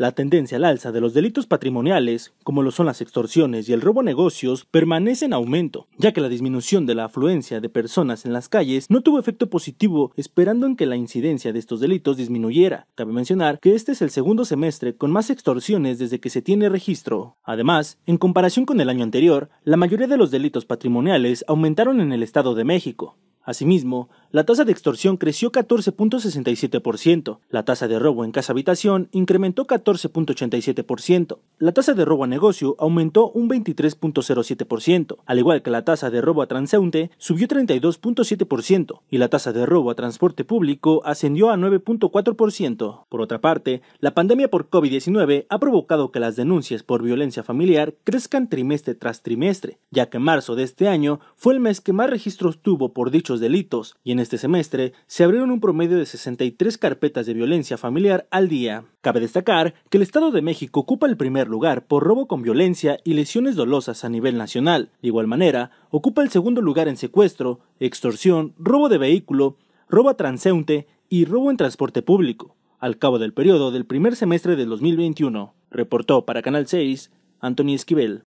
La tendencia al alza de los delitos patrimoniales, como lo son las extorsiones y el robo negocios, permanece en aumento, ya que la disminución de la afluencia de personas en las calles no tuvo efecto positivo esperando en que la incidencia de estos delitos disminuyera. Cabe mencionar que este es el segundo semestre con más extorsiones desde que se tiene registro. Además, en comparación con el año anterior, la mayoría de los delitos patrimoniales aumentaron en el Estado de México. Asimismo, la tasa de extorsión creció 14.67%, la tasa de robo en casa habitación incrementó 14.87%, la tasa de robo a negocio aumentó un 23.07%, al igual que la tasa de robo a transeúnte subió 32.7% y la tasa de robo a transporte público ascendió a 9.4%. Por otra parte, la pandemia por COVID-19 ha provocado que las denuncias por violencia familiar crezcan trimestre tras trimestre, ya que marzo de este año fue el mes que más registros tuvo por dichos delitos y en este semestre se abrieron un promedio de 63 carpetas de violencia familiar al día. Cabe destacar que el Estado de México ocupa el primer lugar por robo con violencia y lesiones dolosas a nivel nacional. De igual manera, ocupa el segundo lugar en secuestro, extorsión, robo de vehículo, robo a transeúnte y robo en transporte público, al cabo del periodo del primer semestre del 2021, reportó para Canal 6 Anthony Esquivel.